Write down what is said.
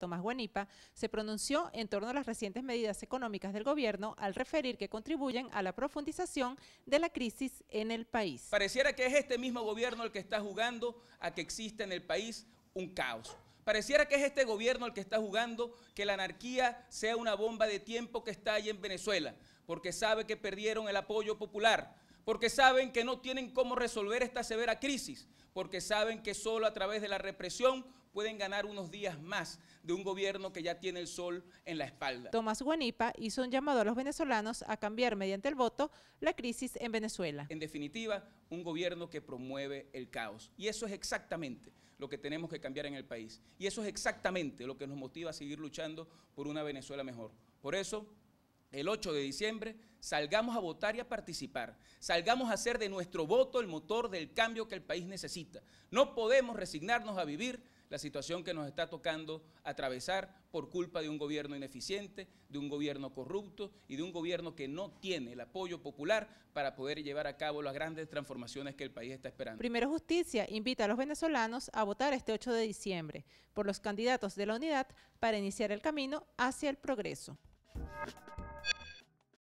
Tomás Guanipa, se pronunció en torno a las recientes medidas económicas del gobierno al referir que contribuyen a la profundización de la crisis en el país. Pareciera que es este mismo gobierno el que está jugando a que exista en el país un caos. Pareciera que es este gobierno el que está jugando que la anarquía sea una bomba de tiempo que está ahí en Venezuela, porque sabe que perdieron el apoyo popular, porque saben que no tienen cómo resolver esta severa crisis, porque saben que solo a través de la represión pueden ganar unos días más de un gobierno que ya tiene el sol en la espalda. Tomás Guanipa hizo un llamado a los venezolanos a cambiar mediante el voto la crisis en Venezuela. En definitiva, un gobierno que promueve el caos. Y eso es exactamente lo que tenemos que cambiar en el país. Y eso es exactamente lo que nos motiva a seguir luchando por una Venezuela mejor. Por eso, el 8 de diciembre, salgamos a votar y a participar. Salgamos a hacer de nuestro voto el motor del cambio que el país necesita. No podemos resignarnos a vivir la situación que nos está tocando atravesar por culpa de un gobierno ineficiente, de un gobierno corrupto y de un gobierno que no tiene el apoyo popular para poder llevar a cabo las grandes transformaciones que el país está esperando. Primero Justicia invita a los venezolanos a votar este 8 de diciembre por los candidatos de la unidad para iniciar el camino hacia el progreso.